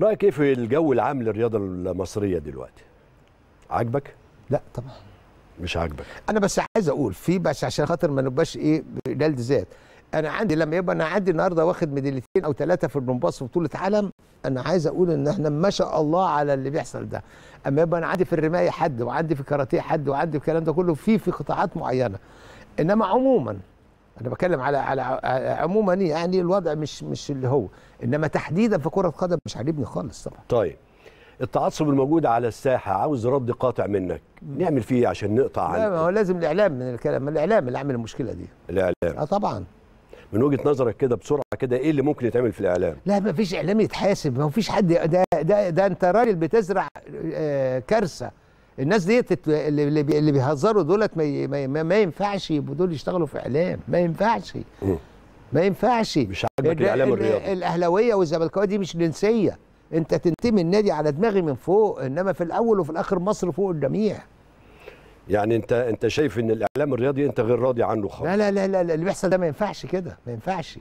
رايك ايه في الجو العام للرياضه المصريه دلوقتي عاجبك لا طبعا مش عاجبك انا بس عايز اقول في بس عشان خاطر ما نبقاش ايه جلد ذات انا عندي لما يبقى انا عندي النهارده واخد ميداليتين او ثلاثه في الجمباز في بطوله عالم انا عايز اقول ان احنا ما شاء الله على اللي بيحصل ده اما يبقى انا عندي في الرمايه حد وعندي في الكاراتيه حد وعندي في الكلام ده كله في في قطاعات معينه انما عموما انا بتكلم على على عموما يعني الوضع مش مش اللي هو انما تحديدا في كره قدم مش عاجبني خالص طبعا طيب التعصب الموجود على الساحه عاوز رد قاطع منك نعمل فيه ايه عشان نقطع عنه لا ما هو لازم الاعلام من الكلام الاعلام اللي عامل المشكله دي الاعلام اه طبعا من وجهه نظرك كده بسرعه كده ايه اللي ممكن يتعمل في الاعلام لا ما فيش اعلام يتحاسب ما فيش حد ده ده ده انت راجل بتزرع آه، كارثه الناس ديت اللي اللي بيهزروا دولت ما, ما, ما ينفعش يبقوا دول يشتغلوا في اعلام ما ينفعش ما ينفعش مش عاجبك الاعلام الرياضي الاهلاويه والزملكاويه دي مش جنسيه انت تنتمي النادي على دماغي من فوق انما في الاول وفي الاخر مصر فوق الجميع يعني انت انت شايف ان الاعلام الرياضي انت غير راضي عنه خالص لا لا لا لا اللي بيحصل ده ما ينفعش كده ما ينفعش